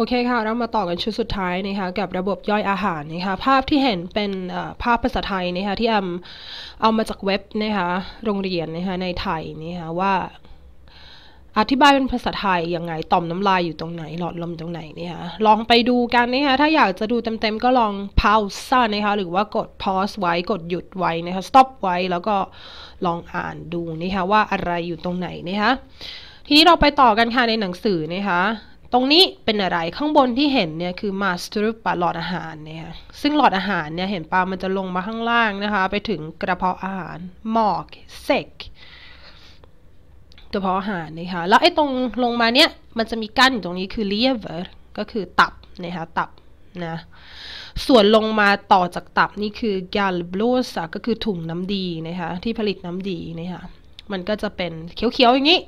โอเคค่ะ เรามาต่อกันชุดสุดท้ายนะคะกับระบบย่อยอาหารนะคะภาพที่เห็นเป็นภาพภาษาไทยนะคะที่แอาเอามาจากเว็บนะคะโรงเรียนนะคะในไทยนะคะว่าอธิบายเป็นภาษาไทย ยังไงต่อมน้ำลายอยู่ตรงไหนหลอดลมตรงไหนนะคะลองไปดูกันนะคะถ้าอยากจะดูเต็มๆ ก็ลอง pause นะคะหรือว่ากด pause ไว้กดหยุดไว้นะคะ stop ไว้แล้วก็ลองอ่านดูนะคะว่าอะไรอยู่ตรงไหนนะคะทีนี้เราไปต่อกันค่ะในหนังสือนะคะตรงนี้เป็นอะไรข้างบนที่เห็นเนี่ยคือมาสตรูปะหลอดอาหารเนี่ยซึ่งหลอดอาหารเนี่ยเห็นปลามันจะลงมาข้างล่างนะคะไปถึงกระเพาะอาหารหมอกเซกกระเพาะอาหารนะคะแล้วไอ้ตรงลงมาเนี่ยมันจะมีกั้นอยู่ตรงนี้คือ l ว v e r ก็คือตับนะคะตับนะส่วนลงมาต่อจากตับนี่คือยาลบลูสก็คือถุงน้ำดีนะคะที่ผลิตน้ำดีนะคะมันก็จะเป็นเขียวๆอย่างนี้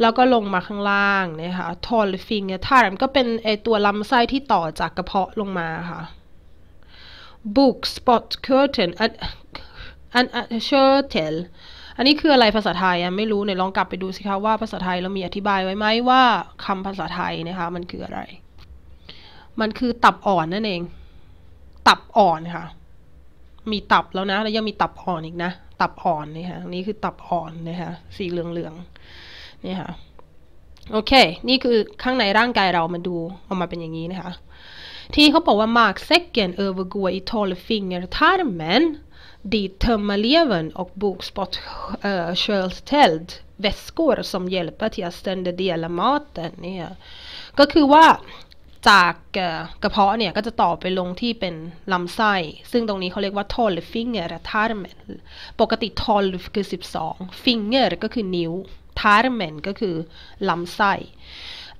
แล้วก็ลงมาข้างล่างนะคะทอรลฟิงเนี่ยทารมก็เป็นไอตัวลำไส้ที่ต่อจากกระเพาะลงมาค่ะ book spot curtain อันเชอร์เทลอันนี้คืออะไรภาษาไทยอ่ะ ไม่รู้เนี่ยลองกลับไปดูสิคะว่าภาษาไทยเรา มีอธิบายไว้ไหมว่าคำภาษาไทยนะคะ มันคืออะไร มันคือตับอ่อนนั่นเอง ตับอ่อนค่ะ มีตับแล้วนะ แล้วยังมีตับอ่อนอีกนะ ตับอ่อนนะคะนี่คือตับอ่อนนะคะ สีเหลืองงนี่ค่ะโอเคนี่คือข้างในร่างกายเรามันดูออกมาเป็นอย่างนี้นะคะที่เขาบอกว่า Mark Säcken övergår i tolv fingertarmen dit tömmarlevern och bukspottkörteltäld äh, väskor som hjälper till att ständigt dela maten เนี่ยก็คือว่าจากกระเพาะเนี่ยก็จะต่อไปลงที่เป็นลำไส้ ซึ่งตรงนี้เขาเรียกว่า t o l f i n g e r t a r m e n ปกติ t o l คือ 12 finger ก็คือนิ้วทาร์เมนก็คือ ลำไส้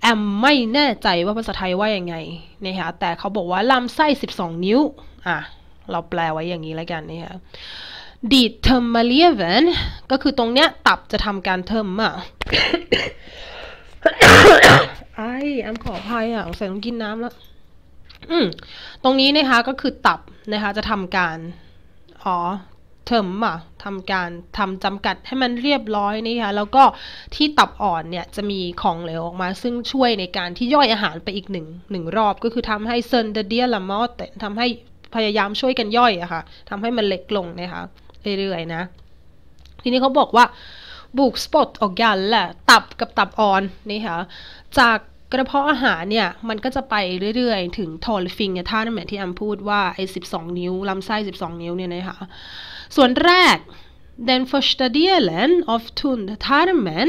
แอมไม่แน่ใจว่าภาษาไทยว่ายังไงนะคะแต่เขาบอกว่า ลำไส้12 นิ้ว อ่ะเราแปลไว้อย่างนี้แล้วกันนะคะดีเทอร์มาเลียเวนก็คือตรงเนี้ย ตับจะทำการเทอร์มาไอ้แอมขออภัยอ่ะใส่ต้องกินน้ำแล้วตรงนี้นะคะ ก็คือตับนะคะ จะทำการ อ๋อเทอมอะทำการทำจำกัดให้มันเรียบร้อยนี่คะแล้วก็ที่ตับอ่อนเนี่ยจะมีของเหลวออกมาซึ่งช่วยในการที่ย่อยอาหารไปอีกหนึ่งหนึ่งรอบก็คือทำให้เซนเดเดียลามอตทำให้พยายามช่วยกันย่อยอะคะ่ะทำให้มันเล็กลงนะคะ เรื่อยๆ นะ ทีนี้เขาบอกว่าบุกสปอตออกยันแหละตับกับตับอ่อนนี่คะจากกระเพาะอาหารเนี่ยมันก็จะไปเรื่อยๆ ถึงทอลฟิงเนี่ยท่านแม่ที่อัมพูดว่าไอ้สิบสองนิ้ว ลำไส้สิบสองนิ้วเนี่ย นะคะส่วนแรก den f e r s t a d i e l e n of t u n t a r m e n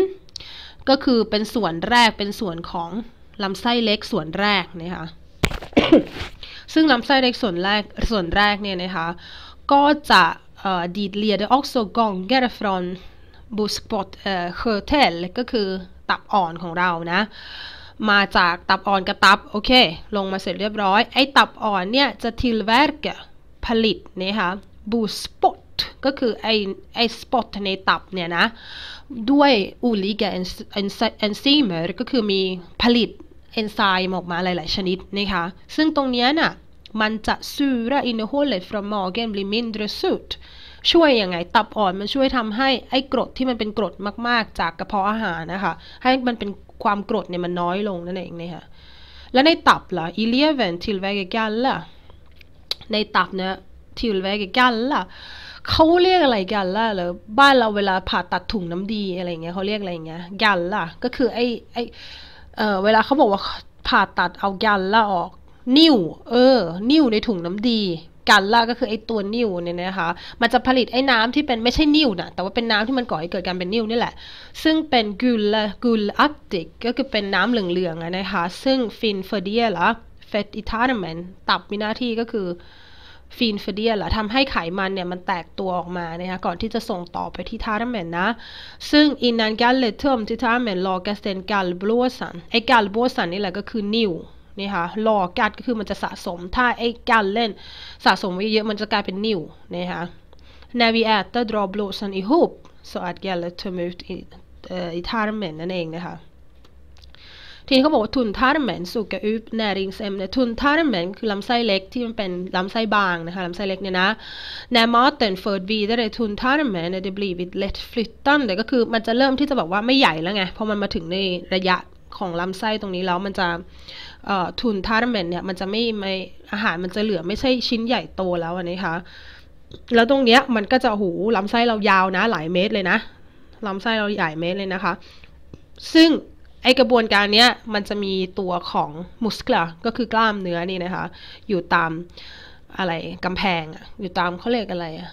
ก็คือเป็นส่วนแรกเป็นส่วนของ ลำไส้เล็กส่วนแรก นะคะซึ่งลำไส้เล็กส่วนแรก ส่วนแรกเนี่ย นะคะก็จะดีดเลียดออกโซกองแกรฟรอนบูสปอตเฮอร์เทลก็คือตับอ่อนของเรานะมาจากตับอ่อนกับตับ โอเค ลงมาเสร็จเรียบร้อย ไอ้ตับอ่อนเนี่ยจะทิลเวร์กผลิตนะคะบูสปอตก็คือ ไอ้ไอ้สปอตในตับเนี่ยนะ ด้วยอูลิกแเอนไซม์ก็คือมีผลิตเอนไซม์ออกมาหลายๆ ชนิดนะคะซึ่งตรงนี้น่ะ มันจะซูระอินโฮเลตฟรอมมอร์เกนบลิมินดรสูตช่วยยังไงตับอ่อน มันช่วยทำให้ไอ้กรดที่มันเป็นกรดมากๆ จากกระเพาะอาหารนะคะให้มันเป็นความกรดเนี่ยมันน้อยลงนั่นเองนะคะแล้วในตับล่ะอีเลียเวนทิล ä วกกันล่ะในตับเนี่ยทิล l วกกันล่ะเขาเรียกอะไรกันล่ะหรือบ้านเราเวลาผ่าตัดถุงน้ำดีอะไรเงี้ยเขาเรียกอะไรเงี้ยกันล่ะก็คือไอ้ไอ้เออเวลาเขาบอกว่าผ่าตัดเอากันล่ะออก นิ่วเออ นิ่วในถุงน้ำดีกันล่ะก็คือไอ้ตัวนิ่วเนี่ยนะคะ มันจะผลิตไอ้น้ำที่เป็นไม่ใช่นิ่วนะแต่ว่าเป็นน้ำที่มันก่อให้เกิดการเป็นนิ่วนี่แหละ ซึ่งเป็นกุลกุลอักติกก็คือเป็นน้ำเหลืองๆนะคะ ซึ่งฟินเฟอร์เดียละเฟตอิทาร์เมนตับมีหน้าที่ก็คือฟีนเฟเดียห่ะทำให้ไขมันเนี่ยมันแตกตัวออกมานะคะก่อนที่จะส่งต่อไปที่ทาร์เมนนะ ซึ่งอินนันการเลเทิมที่ทาร์เมนลอแกสเตนการบลัวสันไอการบลัวสันนี่แหละก็คือนิ่วนี่ค่ะรอการก็คือมันจะสะสม ถ้าไอ้การเล่นสะสมไว้เยอะมันจะกลายเป็นนิ่วนี่ค่ะ navigator draw blows on a hoop so at g a l to move it harmen นั่นเองนะคะที่เขาบอกว่าทุนทาร์แมนสุกอุบแนริงเซมเนี่ยทุนทาร์แมนคือลำไส้เล็กที่มันเป็นลำไส้บางนะคะลำไส้เล็กเนี่ยนะแนมอตเตนเฟิร์ดวีได้เลยทุนทาร์แมนเนี่ยเดบลีวิดเลตฟลิตตันแต่ก็คือมันจะเริ่มที่จะแบบว่าไม่ใหญ่แล้วไงพอมันมาถึงในระยะของลำไส้ตรงนี้แล้วมันจะทุนทาร์เมนเนี่ยมันจะไม่ไม่อาหารมันจะเหลือไม่ใช่ชิ้นใหญ่โตแล้วนะคะแล้วตรงเนี้ยมันก็จะหูลำไส้เรายาวนะหลายเมตรเลยนะลำไส้เราใหญ่เมตรเลยนะคะ ซึ่งไอกระบวนการเนี้ยมันจะมีตัวของมุสกลก็คือกล้ามเนื้อนี่นะคะอยู่ตามอะไรกำแพงอยู่ตามเขาเรียกอะไรอะ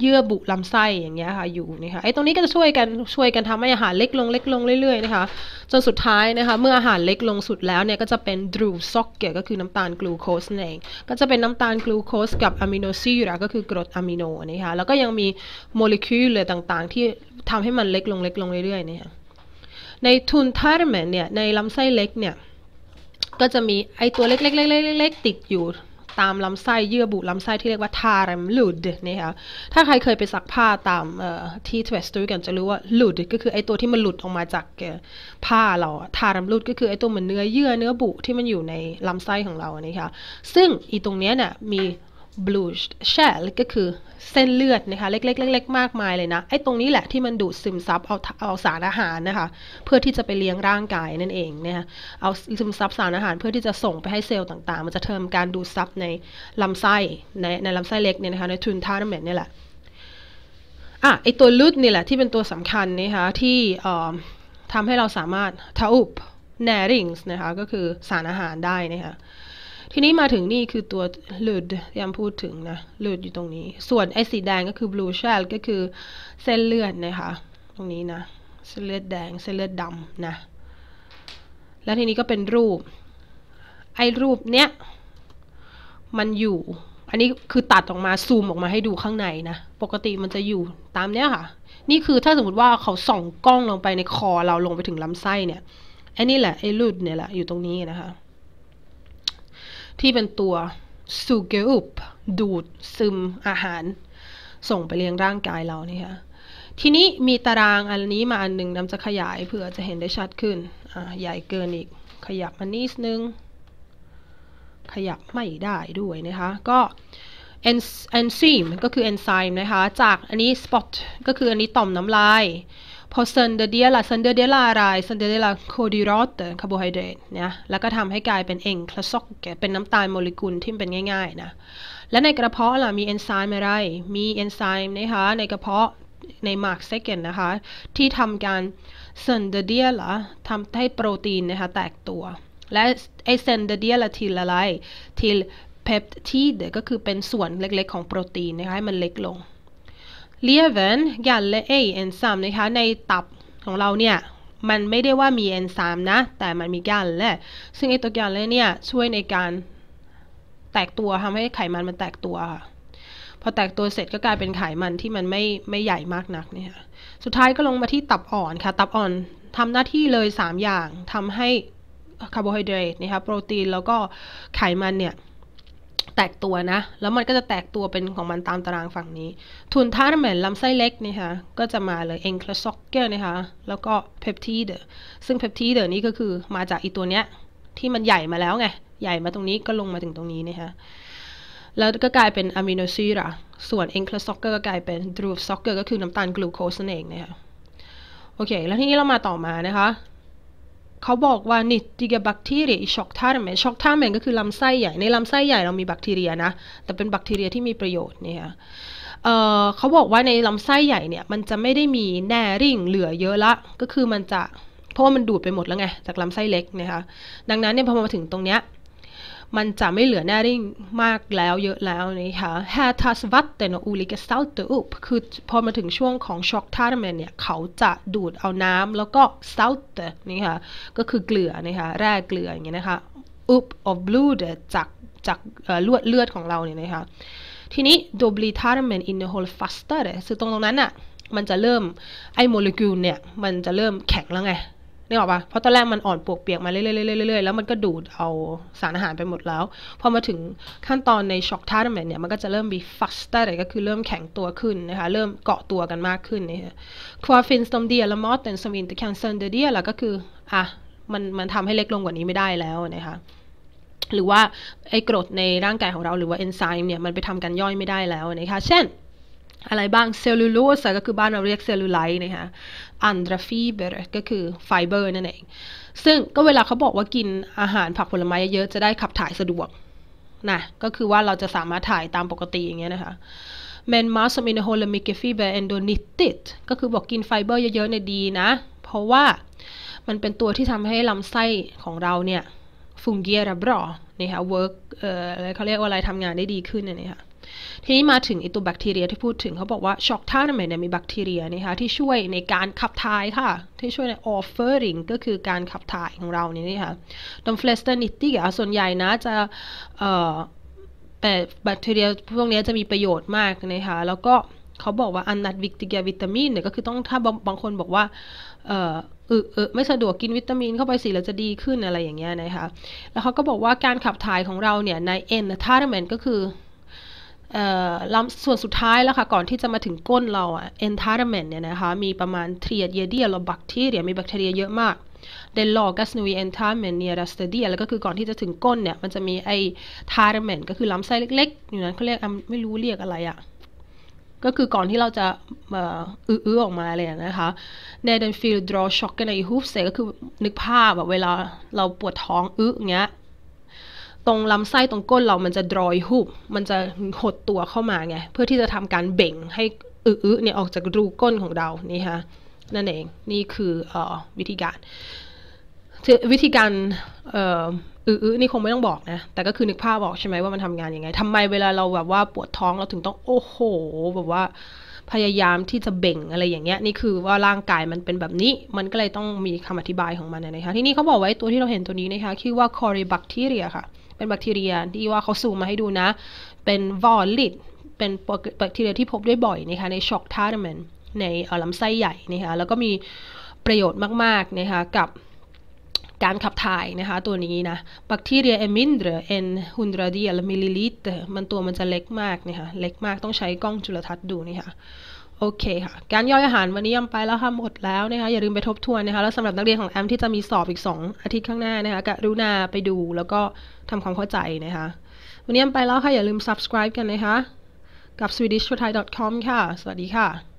เยื่อบุลำไส้อย่างเงี้ยค่ะอยู่นะคะไอ้ตรงนี้ก็จะช่วยกันช่วยกันทำให้อาหารเล็กลงเล็กลงเรื่อยๆนะคะจนสุดท้ายนะคะเมื่ออาหารเล็กลงสุดแล้วเนี่ยก็จะเป็นดรูซ็อกเก์ก็คือน้ำตาลกลูโคสนั่นเองก็จะเป็นน้ำตาลกลูโคสกับอะมิโนซีราก็คือกรดอะมิโนนะคะแล้วก็ยังมีโมเลกุลเลยต่างๆที่ทำให้มันเล็กลงเล็กลงเรื่อยๆนี่ยในทุนทาร์เมนเนี่ยในลำไส้เล็กเนี่ยก็จะมีไอตัวเล็กๆๆๆติดอยู่ตามลำไส้เยื่อบุ ลำไส้ที่เรียกว่าทาร์มลูดนี่ค่ะถ้าใครเคยไปซักผ้าตามที่เทวสตูกันจะรู้ว่าลูดก็คือไอตัวที่มันหลุดออกมาจากผ้าเราทาร์มลูดก็คือไอตัวเหมือนเนื้อเยื่อเนื้อบุที่มันอยู่ในลำไส้ของเรานี่ค่ะซึ่งอีตรงเนี้ยเนี่ยมี blued shell ก็คือเส้นเลือดนะคะเล็กๆเล็กๆมากมายเลยนะ ไอ้ตรงนี้แหละที่มันดูดซึมซับเอาเอาสารอาหารนะคะ เพื่อที่จะไปเลี้ยงร่างกายนั่นเองเนะคะเอาซึมซับสารอาหารเพื่อที่จะส่งไปให้เซลล์ต่างๆ มันจะเทิมการดูดซับในลำไส้ในในลำไส้เล็กเนี่ยนะคะ ในทุนทาร์เมนนี่ยแหละอ่ะไอตัวลุดนี่แหละ ที่เป็นตัวสำคัญนะคะที่ทำให้เราสามารถทาอุบนริงส์นะคะ ก็คือสารอาหารได้นะคะทีนี้มาถึงนี่คือตัวหลุดยามพูดถึงนะหลุดอยู่ตรงนี้ ส่วนไอ้สีแดงก็คือบลูช e l l ก็คือเส้นเลือดนะคะตรงนี้นะเส้นเลือดแดงเส้นเลือดดำนะแล้วทีนี้ก็เป็นรูป ไอ้รูปเนี้ย มันอยู่ อันนี้คือตัดออกมาซูมออกมาให้ดูข้างในนะ ปกติมันจะอยู่ตามเนี้ยค่ะ นี่คือถ้าสมมติว่าเขาส่องกล้องลงไปในคอ เราลงไปถึงลำไส้เนี่ยไอ้นี่แหละไอ้รูดเนี่ยแหละอยู่ตรงนี้นะคะที่เป็นตัวสูเกอุปดูดซึมอาหาร ส่งไปเลี้ยงร่างกายเรานี่ค่ะ ทีนี้มีตารางอันนี้มาอันหนึ่งน้ำจะขยายเผื่อจะเห็นได้ชัดขึ้น อ่ใหญ่เกินอีกขยับมานิดนึงขยับไม่ได้ด้วยนะคะ ก็เอนไซม์ก็คือเอนไซม์นะคะ จากอันนี้สปอตก็คืออันนี้ต่อมน้ำลายพอซันเดเดียละซันเดเดียลาอะไรซันเดเดียลาโคดิรอตคาร์โบไฮเดรตนะแล้วก็ทำให้กลายเป็นเองคลาซอกเป็นน้ำตาลโมเลกุลที่เป็นง่ายๆนะและในกระเพาะล่ะมีเอนไซม์อะไร มีเอนไซม์นะคะในกระเพาะในมาร์กเซกเกนนะคะที่ทำการเซนเดเดียละทำให้โปรตีนนะคะแตกตัว และไอเซนเดเดียลาทีละไรทีเพปทีดก็คือเป็นส่วนเล็กๆ ของโปรตีนนะคะให้มันเล็กลงเล l e นยันและเอเอ n นซัมนะคะในตับของเราเนี่ยมันไม่ได้ว่ามีเอนไซม์นะ แต่มันมียันและซึ่งไอตัวยันและเนี่ยช่วยในการแตกตัวทำให้ไขมัน มันแตกตัวค่ะพอแตกตัวเสร็จก็กลายเป็นไขมันที่มันไม่ไม่ใหญ่มากนักเนี่ยสุดท้ายก็ลงมาที่ตับอ่อนค่ะตับอ่อนทำหน้าที่เลย 3 อย่างทำให้คาร์โบไฮเดรตนะคะโปรตีนแล้วก็ไขมันเนี่ยแตกตัวนะ แล้วมันก็จะแตกตัวเป็นของมันตามตารางฝั่งนี้ ทุนท่าเหมือนลำไส้เล็กนี่ค่ะก็จะมาเลยเอ็นคลาซ็อกเกอร์นะคะแล้วก็เพปทีเดอร์ซึ่งเพปทีเดอร์นี้ก็คือมาจากอีตัวเนี้ยที่มันใหญ่มาแล้วไง ใหญ่มาตรงนี้ก็ลงมาถึงตรงนี้นะคะแล้วก็กลายเป็นอะมิโนซีระส่วนเอ็นคลาซ็อกเกอร์ก็กลายเป็นดรูฟซ็อกเกอร์ก็คือน้ำตาลกลูโคสนั่นเองนะคะโอเค แล้วทีนี้เรามาต่อมานะคะเขาบอกว่านิติกแบคทีเรียช็อกทาร์เมนช็อกทาร์เมนก็คือลำไส้ใหญ่ในลำไส้ใหญ่เรามีแบคทีเรียนะแต่เป็นแบคทีเรียที่มีประโยชน์เนี่ยเขาบอกว่าในลำไส้ใหญ่เนี่ยมันจะไม่ได้มีแนริ่งเหลือเยอะละ ก็คือมันจะเพราะว่ามันดูดไปหมดแล้วไงจากลำไส้เล็กนะคะดังนั้นเนี่ยพอมาถึงตรงเนี้ยมันจะไม่เหลือแน่ริ่งมากแล้วเยอะแล้วนะคะแฮทัสวัตเตโนอูลิกสตาเตอุป คือพอมาถึงช่วงของ ช็อกทาร์เมนเนี่ย เขาจะดูดเอาน้ำแล้วก็สตาเตนี่ค่ะก็คือเกลือนะคะแร่เกลืออย่างเงี้ยนะคะอุปออฟบลูเดจากจากเลือดเลือดของเราเนี่ยนะคะทีนี้ดบลิทาร์เมนอินเโฮลฟัสเตอร์คือตรงตรงนั้นอ่ะมันจะเริ่ม ไอโมเลกุลเนี่ย มันจะเริ่มแข็งแล้วไงนึกออกปะเพราะตอนแรกมันอ่อนปวกเปียกมาเรื่อยๆแล้วมันก็ดูดเอาสารอาหารไปหมดแล้วพอมาถึงขั้นตอนในช็อกท่าัมเนี่ยมันก็จะเริ่มมีฟัสต์อะไรก็คือเริ่มแข็งตัวขึ้นนะคะเริ่มเกาะตัวกันมากขึ้นนะคะควาฟินสตอมเดียละมอสเตนสวินตะแคนเซนเดียแล้วก็คืออ่ะมันมันทำให้เล็กลงกว่านี้ไม่ได้แล้วนะคะหรือว่าไอ้กรดในร่างกายของเราหรือว่าเอนไซม์เนี่ยมันไปทำการย่อยไม่ได้แล้วนะคะเช่นอะไรบ้างเซลลูโลสก็คือบ้านเราเรียกเซลลูไลท์นะคะอันดราฟีเบรก็คือไฟเบอร์นั่นเองซึ่งก็เวลาเขาบอกว่ากินอาหารผักผลไม้เยอะจะได้ขับถ่ายสะดวกนะก็คือว่าเราจะสามารถถ่ายตามปกติอย่างเงี้ยนะคะเมนมาสมินโฮลมิกฟีเบรแอนโดนิติดก็คือบอกกินไฟเบอร์เยอะๆในดีนะ เพราะว่ามันเป็นตัวที่ทำให้ลำไส้ของเราเนี่ยฟุงเกียรับรอนี่ค่ะเวิร์กเอ่ออะไรเขาเรียกว่าอะไรทำงานได้ดีขึ้นเนี่ยค่ะทีนี้มาถึงไอตัวแบคทีเรียที่พูดถึงเขาบอกว่าช็อกท่าทำไมเนี่ยมีแบคทีเรียนะคะที่ช่วยในการขับถ่ายค่ะ ที่ช่วยใน offering ก็คือการขับถ่ายของเรานี่นะคะดอมเฟลสเตอร์นิตี้อะส่วนใหญ่นะจะแต่แบคทีเรียพวกนี้จะมีประโยชน์มากนะคะแล้วก็เขาบอกว่าอันนัดวิตาวิตามินเนี่ยก็คือต้องถ้าบางคนบอกว่า เออเออไม่สะดวกกินวิตามิน เข้าไปสิเราจะดีขึ้นอะไรอย่างเงี้ยนะคะแล้วเขาก็บอกว่าการขับถ่ายของเราเนี่ยใน e n t นท่ a i n m e n t ก็คือลำส่วนสุดท้ายแล้วค่ะก่อนที่จะมาถึงก้นเราอะ environment เนี่ยนะคะมีประมาณ t r i ย d เ d i a หรือัคทีเรียมีแบคทีเรียเยอะมากเดนลอกัสนุยเอนทาเมนเนียรัสเตเดียแล้วก็คือก่อนที่จะถึงก้นเนี่ยมันจะมีไอทาร์เมนก็คือลำไส้เล็กๆ อยู่นั้นเขาเรียกไม่รู้เรียกอะไรอะ่ะ ก็คือก่อนที่เราจะอื้อออกมาเลยนะคะเนเดนฟิลดรอช็อกกันในฮูฟเซก็คือนึกภาพแบบเวลาเราปวดท้องอื้อเงี้ยตรงลำไส้ตรงก้นเรามันจะดรอยหุบมันจะหดตัวเข้ามาไง เพื่อที่จะทำการเบ่งให้อื้อเนี่ยออกจากรูก้นของเรานี่ฮะนั่นเอง นี่คืออวิธีการ วิธีการอื้อๆนี่คงไม่ต้องบอกนะแต่ก็คือนึกภาพบอกใช่ไหมว่ามันทำงานยังไง ทำไมเวลาเราแบบว่าปวดท้องเราถึงต้อง โอ้โห แบบว่า พยายามที่จะเบ่งอะไรอย่างเงี้ยนี่คือว่าร่างกายมันเป็นแบบนี้ มันก็เลยต้องมีคำอธิบายของมันนะคะที่นี่เขาบอกไว้ตัวที่เราเห็นตัวนี้นะคะคือว่าคอริบักทีเรียค่ะเป็นแบคทีเรียที่ว่าเขาสูงมาให้ดูนะ เป็นวอลลิดเป็นแบคทีเรียที่พบด้วยบ่อยนะคะในช็อกทาร์เมนในลำไส้ใหญ่นะคะแล้วก็มีประโยชน์มากๆนะคะกับการขับถ่ายนะคะตัวนี้นะแบคทีเรียเอมินเดรเอนฮุนดราดียลมิลลิลิตรมันตัวมันจะเล็กมากนะคะ เล็กมากต้องใช้กล้องจุลทรรศน์ดูนะคะโอเคค่ะ การย่อยอาหารวันนี้ยำไปแล้วค่ะ หมดแล้วนะคะอย่าลืมไปทบทวนนะคะแล้วสำหรับนักเรียนของแอมที่จะมีสอบอีก 2 อาทิตย์ข้างหน้านะคะกรุณาไปดูแล้วก็ทำความเข้าใจนะคะวันนี้ยำไปแล้วค่ะ อย่าลืม subscribe กันนะคะกับ swedishthai.com ค่ะ สวัสดีค่ะ